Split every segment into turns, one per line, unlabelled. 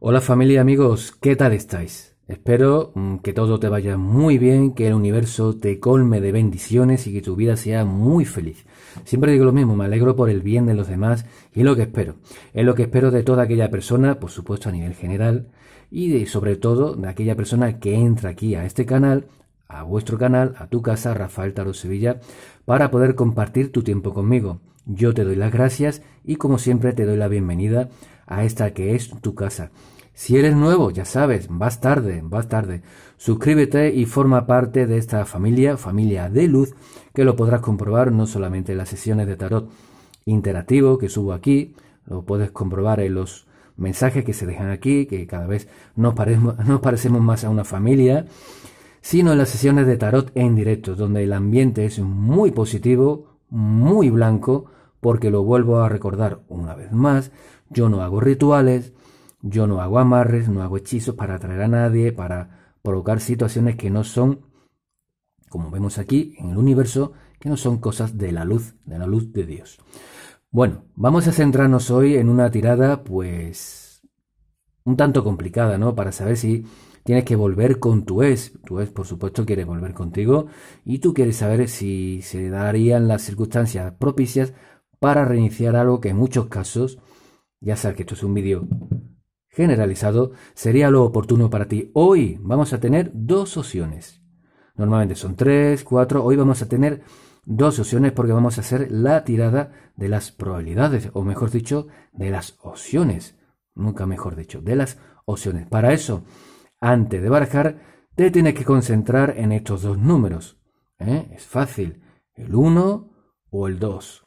Hola familia amigos, ¿qué tal estáis? Espero mm, que todo te vaya muy bien, que el universo te colme de bendiciones y que tu vida sea muy feliz. Siempre digo lo mismo, me alegro por el bien de los demás y lo que espero. Es lo que espero de toda aquella persona, por supuesto a nivel general, y sobre todo de aquella persona que entra aquí a este canal, a vuestro canal, a tu casa, Rafael Taro Sevilla, para poder compartir tu tiempo conmigo. Yo te doy las gracias y como siempre te doy la bienvenida a esta que es tu casa. Si eres nuevo, ya sabes, vas tarde, vas tarde. Suscríbete y forma parte de esta familia, familia de luz, que lo podrás comprobar no solamente en las sesiones de tarot interactivo que subo aquí, lo puedes comprobar en los mensajes que se dejan aquí, que cada vez nos parecemos, nos parecemos más a una familia, sino en las sesiones de tarot en directo, donde el ambiente es muy positivo, muy blanco, porque lo vuelvo a recordar una vez más, yo no hago rituales, yo no hago amarres, no hago hechizos para atraer a nadie, para provocar situaciones que no son, como vemos aquí en el universo, que no son cosas de la luz, de la luz de Dios. Bueno, vamos a centrarnos hoy en una tirada, pues, un tanto complicada, ¿no? Para saber si tienes que volver con tu ex. Tu ex, por supuesto, quiere volver contigo y tú quieres saber si se darían las circunstancias propicias para reiniciar algo que en muchos casos ya sabes que esto es un vídeo generalizado, sería lo oportuno para ti. Hoy vamos a tener dos opciones. Normalmente son tres, cuatro. Hoy vamos a tener dos opciones porque vamos a hacer la tirada de las probabilidades, o mejor dicho, de las opciones. Nunca mejor dicho, de las opciones. Para eso, antes de barajar, te tienes que concentrar en estos dos números. ¿eh? Es fácil. El 1 o el 2.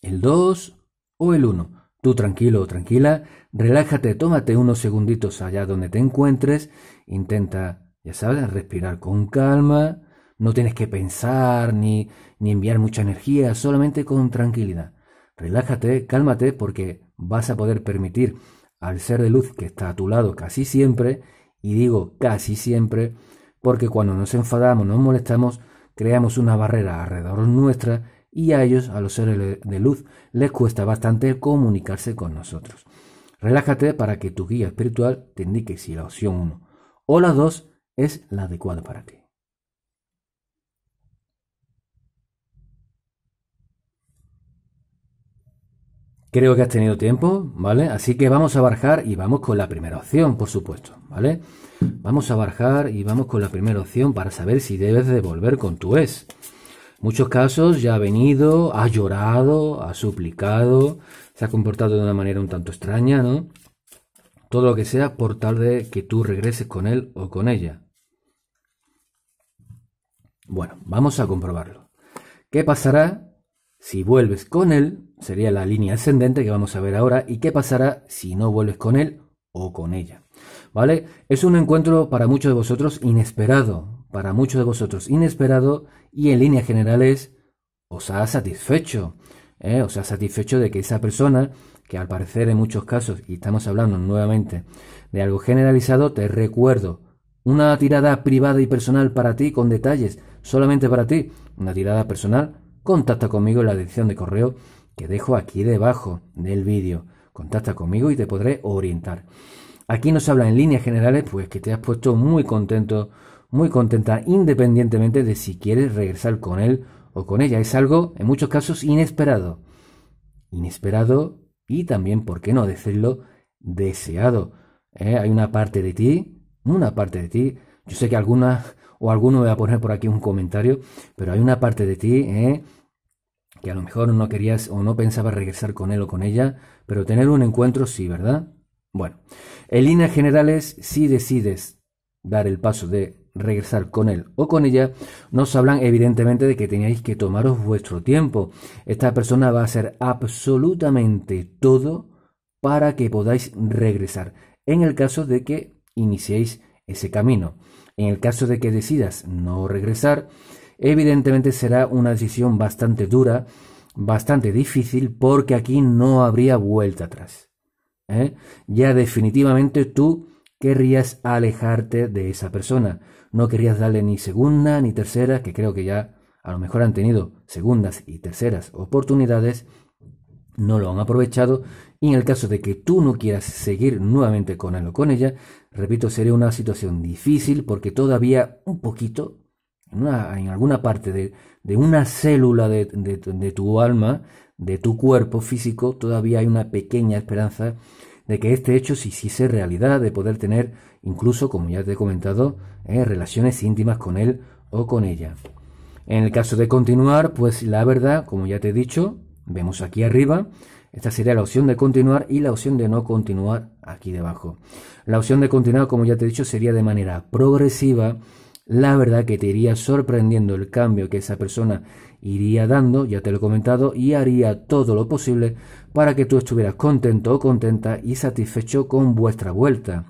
El 2 o el 1. Tú tranquilo o tranquila, relájate, tómate unos segunditos allá donde te encuentres, intenta, ya sabes, respirar con calma, no tienes que pensar ni, ni enviar mucha energía, solamente con tranquilidad. Relájate, cálmate, porque vas a poder permitir al ser de luz que está a tu lado casi siempre, y digo casi siempre, porque cuando nos enfadamos, nos molestamos, creamos una barrera alrededor nuestra y a ellos, a los seres de luz, les cuesta bastante comunicarse con nosotros. Relájate para que tu guía espiritual te indique si la opción 1 o la 2 es la adecuada para ti. Creo que has tenido tiempo, ¿vale? Así que vamos a barajar y vamos con la primera opción, por supuesto, ¿vale? Vamos a barajar y vamos con la primera opción para saber si debes de volver con tu es muchos casos ya ha venido, ha llorado, ha suplicado, se ha comportado de una manera un tanto extraña, ¿no? Todo lo que sea por tal de que tú regreses con él o con ella. Bueno, vamos a comprobarlo. ¿Qué pasará si vuelves con él? Sería la línea ascendente que vamos a ver ahora. ¿Y qué pasará si no vuelves con él o con ella? ¿Vale? Es un encuentro para muchos de vosotros inesperado, para muchos de vosotros inesperado y en líneas generales os ha satisfecho. ¿eh? Os ha satisfecho de que esa persona, que al parecer en muchos casos, y estamos hablando nuevamente de algo generalizado, te recuerdo, una tirada privada y personal para ti con detalles, solamente para ti, una tirada personal, contacta conmigo en la dirección de correo que dejo aquí debajo del vídeo. Contacta conmigo y te podré orientar. Aquí nos habla en líneas generales, pues que te has puesto muy contento muy contenta independientemente de si quieres regresar con él o con ella. Es algo, en muchos casos, inesperado. Inesperado y también, ¿por qué no decirlo?, deseado. ¿Eh? Hay una parte de ti, una parte de ti. Yo sé que alguna o alguno va a poner por aquí un comentario, pero hay una parte de ti ¿eh? que a lo mejor no querías o no pensabas regresar con él o con ella, pero tener un encuentro sí, ¿verdad? Bueno, en líneas generales, si decides dar el paso de regresar con él o con ella, nos hablan evidentemente de que teníais que tomaros vuestro tiempo. Esta persona va a hacer absolutamente todo para que podáis regresar, en el caso de que iniciéis ese camino. En el caso de que decidas no regresar, evidentemente será una decisión bastante dura, bastante difícil, porque aquí no habría vuelta atrás. ¿eh? Ya definitivamente tú querrías alejarte de esa persona. No querrías darle ni segunda ni tercera, que creo que ya a lo mejor han tenido segundas y terceras oportunidades, no lo han aprovechado y en el caso de que tú no quieras seguir nuevamente con él o con ella, repito, sería una situación difícil porque todavía un poquito, en, alguna parte de, una célula de tu alma, de tu cuerpo físico, todavía hay una pequeña esperanza de que este hecho se hiciese realidad, de poder tener, incluso, como ya te he comentado, eh, relaciones íntimas con él o con ella. En el caso de continuar, pues la verdad, como ya te he dicho, vemos aquí arriba, esta sería la opción de continuar y la opción de no continuar aquí debajo. La opción de continuar, como ya te he dicho, sería de manera progresiva. La verdad que te iría sorprendiendo el cambio que esa persona iría dando, ya te lo he comentado, y haría todo lo posible para que tú estuvieras contento o contenta y satisfecho con vuestra vuelta.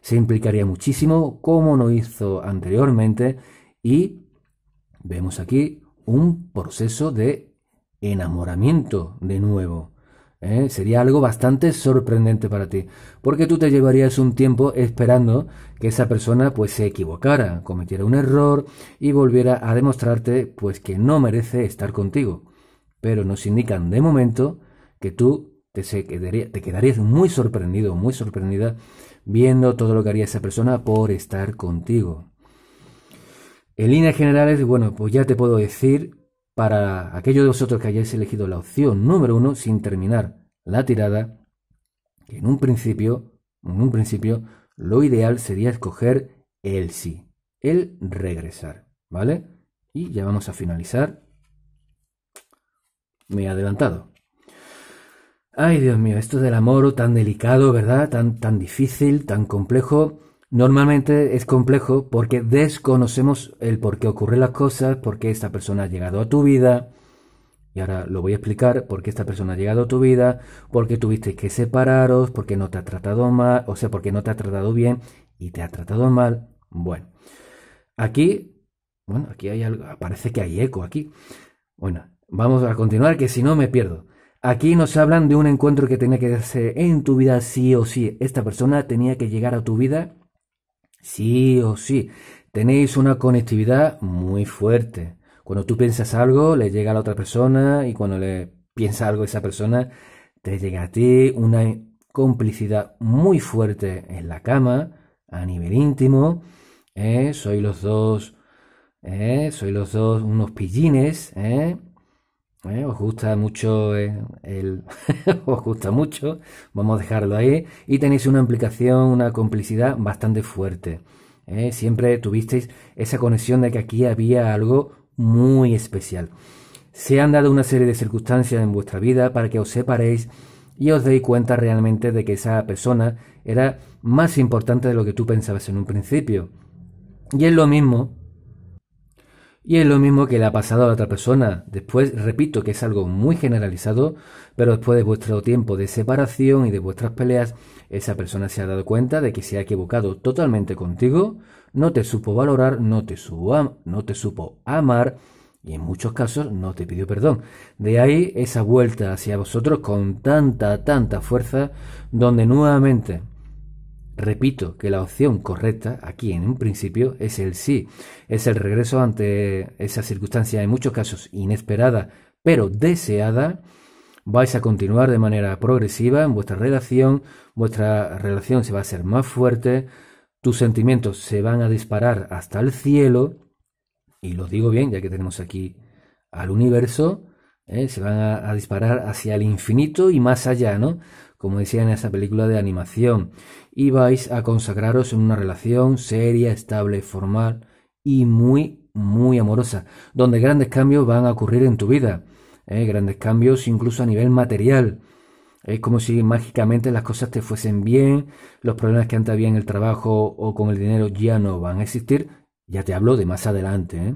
Se implicaría muchísimo, como no hizo anteriormente, y vemos aquí un proceso de enamoramiento de nuevo. ¿eh? Sería algo bastante sorprendente para ti, porque tú te llevarías un tiempo esperando que esa persona pues se equivocara, cometiera un error y volviera a demostrarte pues que no merece estar contigo. Pero nos indican de momento que tú te, te quedarías muy sorprendido, muy sorprendida viendo todo lo que haría esa persona por estar contigo. En líneas generales, bueno, pues ya te puedo decir para aquellos de vosotros que hayáis elegido la opción número uno sin terminar la tirada, que en un principio, en un principio, lo ideal sería escoger el sí, el regresar, ¿vale? Y ya vamos a finalizar. Me he adelantado. Ay, Dios mío, esto del amor tan delicado, ¿verdad? Tan, tan difícil, tan complejo. Normalmente es complejo porque desconocemos el por qué ocurren las cosas, por qué esta persona ha llegado a tu vida. Y ahora lo voy a explicar, por qué esta persona ha llegado a tu vida, por qué tuviste que separaros, por qué no te ha tratado mal, o sea, por qué no te ha tratado bien y te ha tratado mal. Bueno, aquí, bueno, aquí hay algo, parece que hay eco aquí. Bueno, vamos a continuar que si no me pierdo. Aquí nos hablan de un encuentro que tenía que darse en tu vida sí o sí. Esta persona tenía que llegar a tu vida Sí o sí, tenéis una conectividad muy fuerte. Cuando tú piensas algo, le llega a la otra persona y cuando le piensa algo a esa persona, te llega a ti una complicidad muy fuerte en la cama, a nivel íntimo. ¿eh? Soy los dos, ¿eh? soy los dos unos pillines, ¿eh? ¿eh? Os gusta mucho eh, el... os gusta mucho, vamos a dejarlo ahí. Y tenéis una implicación, una complicidad bastante fuerte. ¿eh? Siempre tuvisteis esa conexión de que aquí había algo muy especial. Se han dado una serie de circunstancias en vuestra vida para que os separéis y os deis cuenta realmente de que esa persona era más importante de lo que tú pensabas en un principio. Y es lo mismo y es lo mismo que le ha pasado a la otra persona. Después, repito que es algo muy generalizado, pero después de vuestro tiempo de separación y de vuestras peleas, esa persona se ha dado cuenta de que se ha equivocado totalmente contigo, no te supo valorar, no te, supo, no te supo amar y en muchos casos no te pidió perdón. De ahí esa vuelta hacia vosotros con tanta, tanta fuerza, donde nuevamente Repito que la opción correcta aquí en un principio es el sí, es el regreso ante esa circunstancia en muchos casos inesperada pero deseada. Vais a continuar de manera progresiva en vuestra relación, vuestra relación se va a hacer más fuerte, tus sentimientos se van a disparar hasta el cielo, y lo digo bien ya que tenemos aquí al universo, ¿eh? se van a disparar hacia el infinito y más allá, ¿no? como decía en esa película de animación, y vais a consagraros en una relación seria, estable, formal y muy, muy amorosa, donde grandes cambios van a ocurrir en tu vida, ¿eh? grandes cambios incluso a nivel material. Es como si mágicamente las cosas te fuesen bien, los problemas que antes había en el trabajo o con el dinero ya no van a existir. Ya te hablo de más adelante, ¿eh?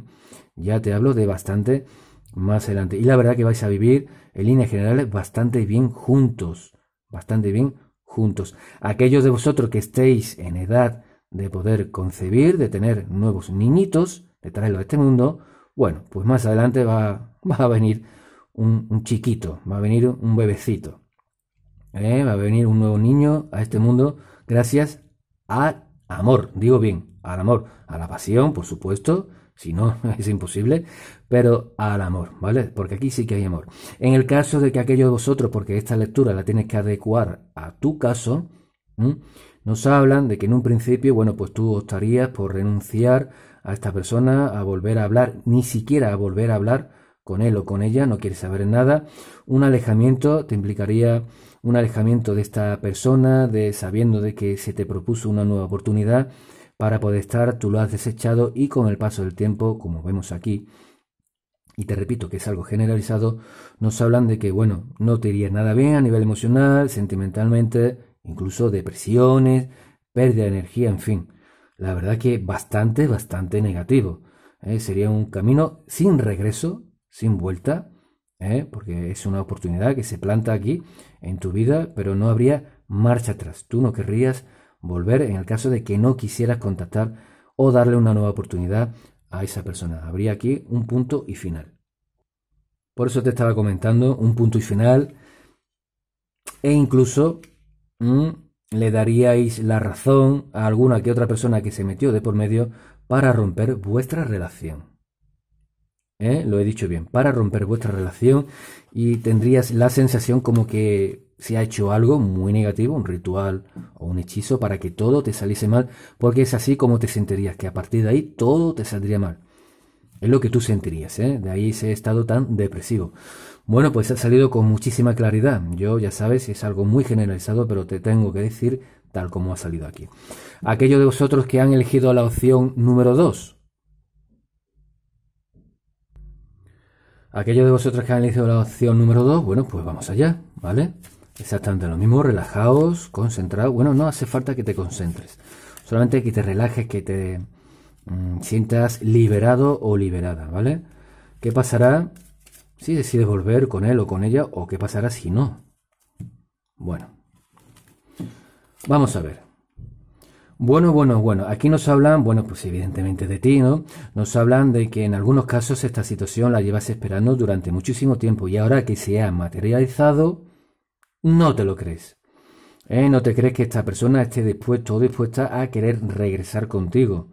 ya te hablo de bastante más adelante. Y la verdad que vais a vivir en líneas generales bastante bien juntos bastante bien juntos. Aquellos de vosotros que estéis en edad de poder concebir, de tener nuevos niñitos, de traerlo a este mundo, bueno, pues más adelante va, va a venir un, chiquito, va a venir un bebecito, ¿eh? va a venir un nuevo niño a este mundo gracias al amor, digo bien, al amor, a la pasión, por supuesto, si no es imposible, pero al amor, ¿vale? Porque aquí sí que hay amor. En el caso de que aquellos de vosotros, porque esta lectura la tienes que adecuar a tu caso, nos hablan de que en un principio, bueno, pues tú optarías por renunciar a esta persona, a volver a hablar, ni siquiera a volver a hablar con él o con ella, no quieres saber nada. Un alejamiento te implicaría un alejamiento de esta persona, de sabiendo de que se te propuso una nueva oportunidad, para poder estar, tú lo has desechado y con el paso del tiempo, como vemos aquí, y te repito que es algo generalizado, nos hablan de que, bueno, no te iría nada bien a nivel emocional, sentimentalmente, incluso depresiones, pérdida de energía, en fin. La verdad que bastante, bastante negativo. ¿eh? Sería un camino sin regreso, sin vuelta, ¿eh? porque es una oportunidad que se planta aquí en tu vida, pero no habría marcha atrás. Tú no querrías volver en el caso de que no quisieras contactar o darle una nueva oportunidad a esa persona. Habría aquí un punto y final. Por eso te estaba comentando un punto y final e incluso mm, le daríais la razón a alguna que otra persona que se metió de por medio para romper vuestra relación. ¿Eh? Lo he dicho bien, para romper vuestra relación y tendrías la sensación como que si ha hecho algo muy negativo, un ritual o un hechizo para que todo te saliese mal, porque es así como te sentirías, que a partir de ahí todo te saldría mal. Es lo que tú sentirías, ¿eh? De ahí ese estado tan depresivo. Bueno, pues ha salido con muchísima claridad. Yo ya sabes, es algo muy generalizado, pero te tengo que decir tal como ha salido aquí. Aquellos de vosotros que han elegido la opción número 2. Aquellos de vosotros que han elegido la opción número 2, bueno, pues vamos allá, ¿vale? Exactamente lo mismo, relajados, concentrados. Bueno, no hace falta que te concentres. Solamente que te relajes, que te mm, sientas liberado o liberada, ¿vale? ¿Qué pasará si decides volver con él o con ella? ¿O qué pasará si no? Bueno. Vamos a ver. Bueno, bueno, bueno, aquí nos hablan, bueno, pues evidentemente de ti, ¿no? Nos hablan de que en algunos casos esta situación la llevas esperando durante muchísimo tiempo y ahora que se ha materializado, no te lo crees. ¿Eh? No te crees que esta persona esté dispuesta o dispuesta a querer regresar contigo.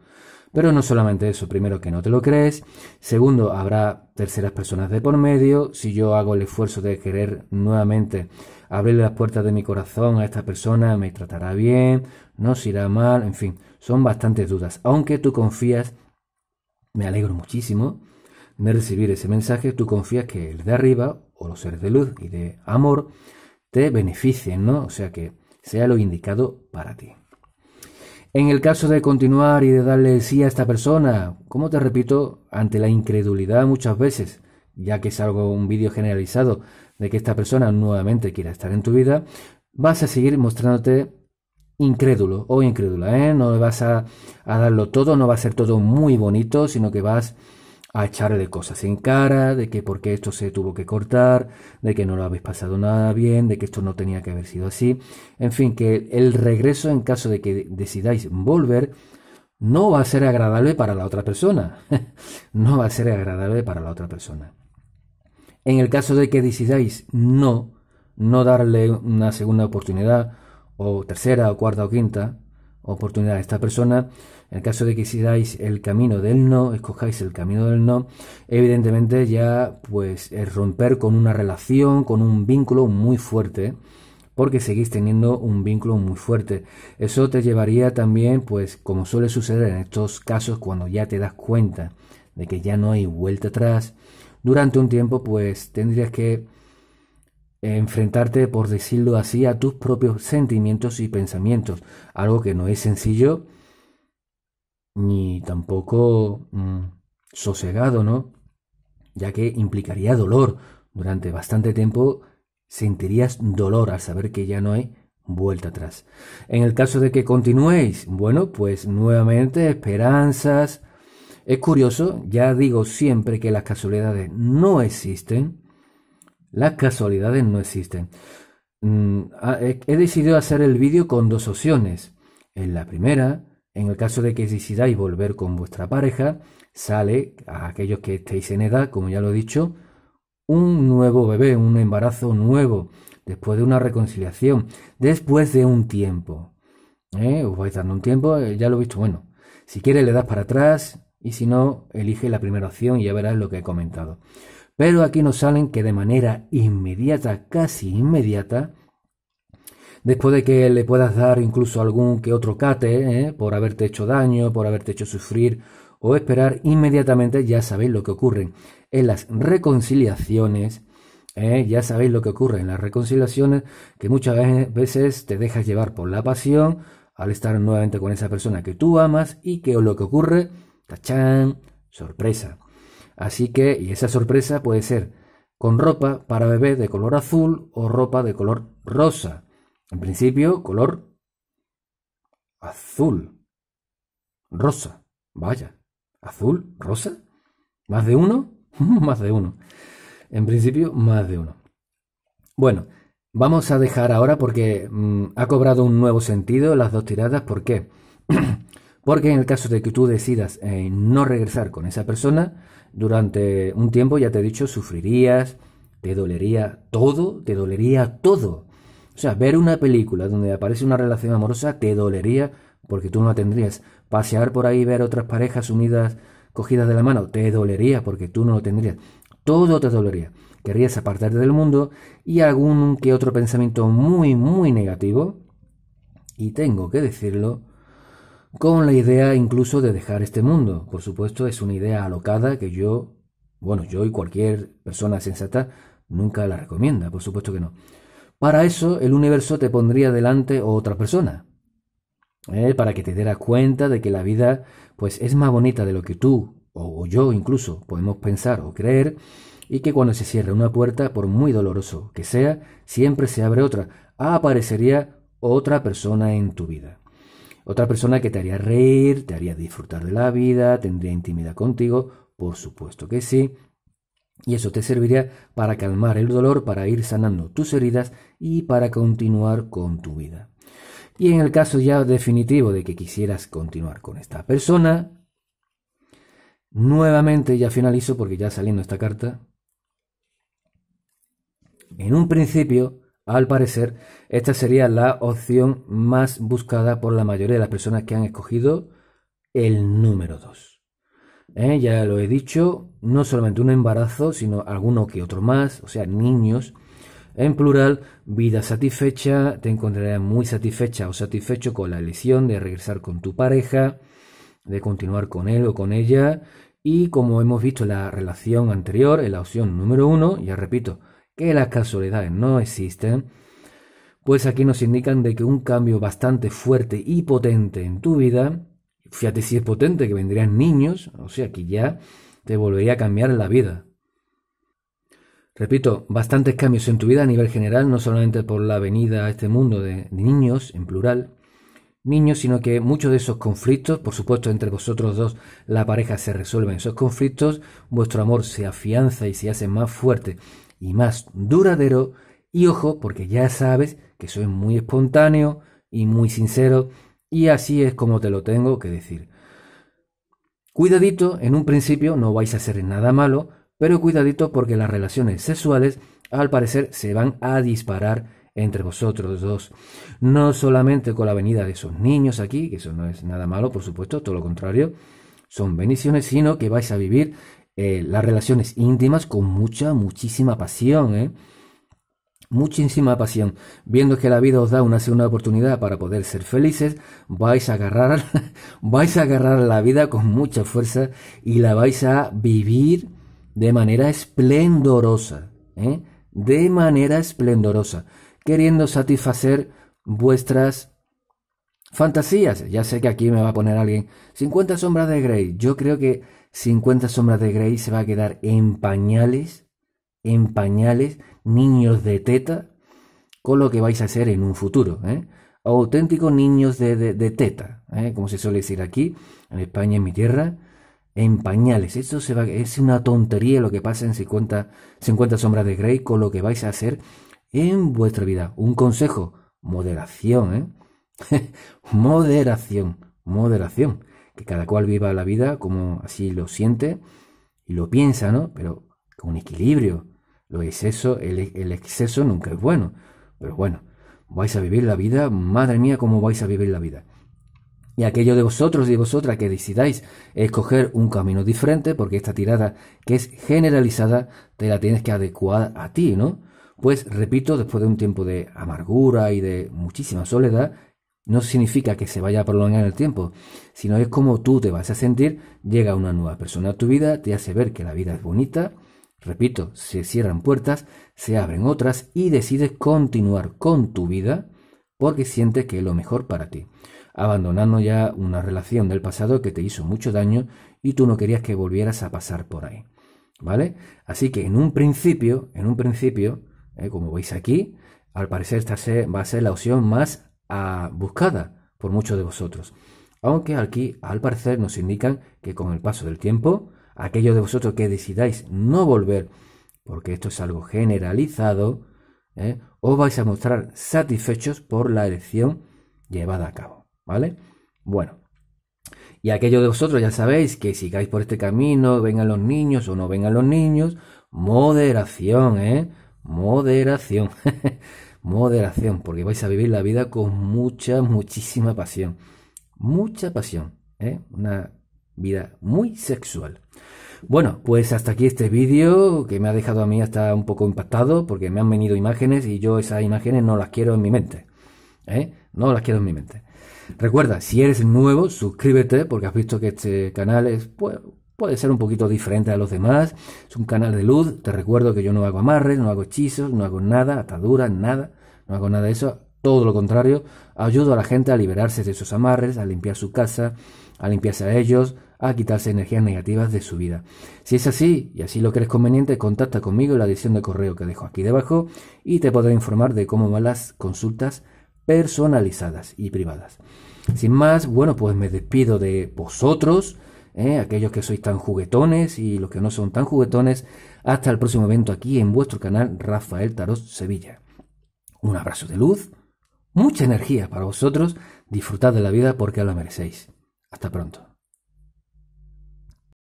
Pero no solamente eso, primero que no te lo crees, segundo habrá terceras personas de por medio, si yo hago el esfuerzo de querer nuevamente abrirle las puertas de mi corazón a esta persona, me tratará bien, nos irá mal, en fin, son bastantes dudas. Aunque tú confías, me alegro muchísimo de recibir ese mensaje, tú confías que el de arriba, o los seres de luz y de amor, te beneficien, ¿no? O sea, que sea lo indicado para ti. En el caso de continuar y de darle sí a esta persona, como te repito, ante la incredulidad muchas veces, ya que es algo, un vídeo generalizado de que esta persona nuevamente quiera estar en tu vida, vas a seguir mostrándote incrédulo o incrédula, ¿eh? No vas a, a darlo todo, no va a ser todo muy bonito, sino que vas a echarle cosas en cara, de que por qué esto se tuvo que cortar, de que no lo habéis pasado nada bien, de que esto no tenía que haber sido así. En fin, que el regreso en caso de que decidáis volver no va a ser agradable para la otra persona. no va a ser agradable para la otra persona. En el caso de que decidáis no, no darle una segunda oportunidad, o tercera, o cuarta, o quinta oportunidad a esta persona, en el caso de que sigáis el camino del no, escojáis el camino del no, evidentemente ya pues es romper con una relación, con un vínculo muy fuerte, porque seguís teniendo un vínculo muy fuerte. Eso te llevaría también, pues como suele suceder en estos casos cuando ya te das cuenta de que ya no hay vuelta atrás, durante un tiempo pues tendrías que enfrentarte, por decirlo así, a tus propios sentimientos y pensamientos, algo que no es sencillo ni tampoco mm, sosegado, ¿no? Ya que implicaría dolor. Durante bastante tiempo sentirías dolor al saber que ya no hay vuelta atrás. En el caso de que continuéis, bueno, pues nuevamente esperanzas. Es curioso, ya digo siempre que las casualidades no existen. Las casualidades no existen. Mm, ah, he decidido hacer el vídeo con dos opciones. En la primera, en el caso de que decidáis volver con vuestra pareja, sale a aquellos que estéis en edad, como ya lo he dicho, un nuevo bebé, un embarazo nuevo, después de una reconciliación, después de un tiempo. ¿Eh? Os vais dando un tiempo, eh, ya lo he visto. Bueno, si quieres le das para atrás y si no, elige la primera opción y ya verás lo que he comentado. Pero aquí nos salen que de manera inmediata, casi inmediata, después de que le puedas dar incluso algún que otro cate, ¿eh? por haberte hecho daño, por haberte hecho sufrir o esperar, inmediatamente ya sabéis lo que ocurre en las reconciliaciones. ¿eh? Ya sabéis lo que ocurre en las reconciliaciones, que muchas veces te dejas llevar por la pasión al estar nuevamente con esa persona que tú amas y que lo que ocurre, tachán, sorpresa. Así que, y esa sorpresa puede ser con ropa para bebé de color azul o ropa de color rosa. En principio, color azul, rosa. Vaya, azul, rosa. ¿Más de uno? más de uno. En principio, más de uno. Bueno, vamos a dejar ahora porque mm, ha cobrado un nuevo sentido las dos tiradas. ¿Por qué? porque en el caso de que tú decidas eh, no regresar con esa persona, durante un tiempo, ya te he dicho, sufrirías, te dolería todo, te dolería todo. O sea, ver una película donde aparece una relación amorosa te dolería porque tú no la tendrías. Pasear por ahí y ver otras parejas unidas, cogidas de la mano, te dolería porque tú no lo tendrías. Todo te dolería. Querrías apartarte del mundo y algún que otro pensamiento muy, muy negativo. Y tengo que decirlo, con la idea incluso de dejar este mundo. Por supuesto, es una idea alocada que yo, bueno, yo y cualquier persona sensata nunca la recomienda, por supuesto que no. Para eso el universo te pondría delante otra persona, ¿eh? para que te dieras cuenta de que la vida pues es más bonita de lo que tú o, o yo incluso podemos pensar o creer y que cuando se cierra una puerta, por muy doloroso que sea, siempre se abre otra, aparecería otra persona en tu vida. Otra persona que te haría reír, te haría disfrutar de la vida, tendría intimidad contigo, por supuesto que sí, y eso te serviría para calmar el dolor, para ir sanando tus heridas y para continuar con tu vida. Y en el caso ya definitivo de que quisieras continuar con esta persona, nuevamente ya finalizo porque ya saliendo esta carta, en un principio, al parecer, esta sería la opción más buscada por la mayoría de las personas que han escogido el número 2. ¿Eh? ya lo he dicho, no solamente un embarazo, sino alguno que otro más, o sea, niños. En plural, vida satisfecha, te encontrarás muy satisfecha o satisfecho con la elección de regresar con tu pareja, de continuar con él o con ella. Y como hemos visto en la relación anterior, en la opción número uno, ya repito, que las casualidades no existen, pues aquí nos indican de que un cambio bastante fuerte y potente en tu vida fíjate si es potente, que vendrían niños, o sea que ya te volvería a cambiar la vida. Repito, bastantes cambios en tu vida a nivel general, no solamente por la venida a este mundo de niños, en plural, niños, sino que muchos de esos conflictos, por supuesto entre vosotros dos, la pareja se resuelve en esos conflictos, vuestro amor se afianza y se hace más fuerte y más duradero, y ojo, porque ya sabes que soy muy espontáneo y muy sincero y así es como te lo tengo que decir. Cuidadito, en un principio no vais a hacer nada malo, pero cuidadito porque las relaciones sexuales al parecer se van a disparar entre vosotros dos. No solamente con la venida de esos niños aquí, que eso no es nada malo, por supuesto, todo lo contrario, son bendiciones, sino que vais a vivir eh, las relaciones íntimas con mucha, muchísima pasión, ¿eh? muchísima pasión. Viendo que la vida os da una segunda oportunidad para poder ser felices, vais a agarrar, a agarrar la vida con mucha fuerza y la vais a vivir de manera esplendorosa, ¿eh? de manera esplendorosa, queriendo satisfacer vuestras fantasías. Ya sé que aquí me va a poner alguien 50 sombras de Grey. Yo creo que 50 sombras de Grey se va a quedar en pañales en pañales, niños de teta, con lo que vais a ser en un futuro. ¿eh? Auténticos niños de, teta, ¿eh? como se suele decir aquí, en España, en mi tierra, en pañales. Eso se va, es una tontería lo que pasa en 50, 50 sombras de Grey con lo que vais a hacer en vuestra vida. Un consejo, moderación, ¿eh? moderación, moderación. Que cada cual viva la vida como así lo siente y lo piensa, ¿no? Pero con equilibrio, lo exceso, el, exceso nunca es bueno, pero bueno, vais a vivir la vida, madre mía, cómo vais a vivir la vida. Y aquello de vosotros y vosotras que decidáis escoger un camino diferente, porque esta tirada que es generalizada te la tienes que adecuar a ti, ¿no? Pues repito, después de un tiempo de amargura y de muchísima soledad, no significa que se vaya a prolongar el tiempo, sino es como tú te vas a sentir, llega una nueva persona a tu vida, te hace ver que la vida es bonita, Repito, se cierran puertas, se abren otras y decides continuar con tu vida porque sientes que es lo mejor para ti, abandonando ya una relación del pasado que te hizo mucho daño y tú no querías que volvieras a pasar por ahí. ¿Vale? Así que en un principio, en un principio, ¿eh? como veis aquí, al parecer esta va a ser la opción más buscada por muchos de vosotros. Aunque aquí, al parecer, nos indican que con el paso del tiempo, aquellos de vosotros que decidáis no volver, porque esto es algo generalizado, ¿eh? os vais a mostrar satisfechos por la elección llevada a cabo, ¿vale? Bueno, y aquellos de vosotros ya sabéis que sigáis por este camino, vengan los niños o no vengan los niños, moderación, ¿eh? Moderación, moderación, porque vais a vivir la vida con mucha, muchísima pasión, mucha pasión, ¿eh? Una vida muy sexual. Bueno, pues hasta aquí este vídeo que me ha dejado a mí hasta un poco impactado porque me han venido imágenes y yo esas imágenes no las quiero en mi mente. ¿eh? No las quiero en mi mente. Recuerda, si eres nuevo, suscríbete porque has visto que este canal es puede ser un poquito diferente a los demás. Es un canal de luz. Te recuerdo que yo no hago amarres, no hago hechizos, no hago nada, ataduras, nada. No hago nada de eso. Todo lo contrario, ayudo a la gente a liberarse de esos amarres, a limpiar su casa, a limpiarse a ellos, a quitarse energías negativas de su vida. Si es así y así lo crees conveniente, contacta conmigo en la dirección de correo que dejo aquí debajo y te podré informar de cómo van las consultas personalizadas y privadas. Sin más, bueno, pues me despido de vosotros, ¿eh? aquellos que sois tan juguetones y los que no son tan juguetones, hasta el próximo evento aquí en vuestro canal Rafael Tarot Sevilla. Un abrazo de luz, mucha energía para vosotros, disfrutad de la vida porque la merecéis. Hasta pronto.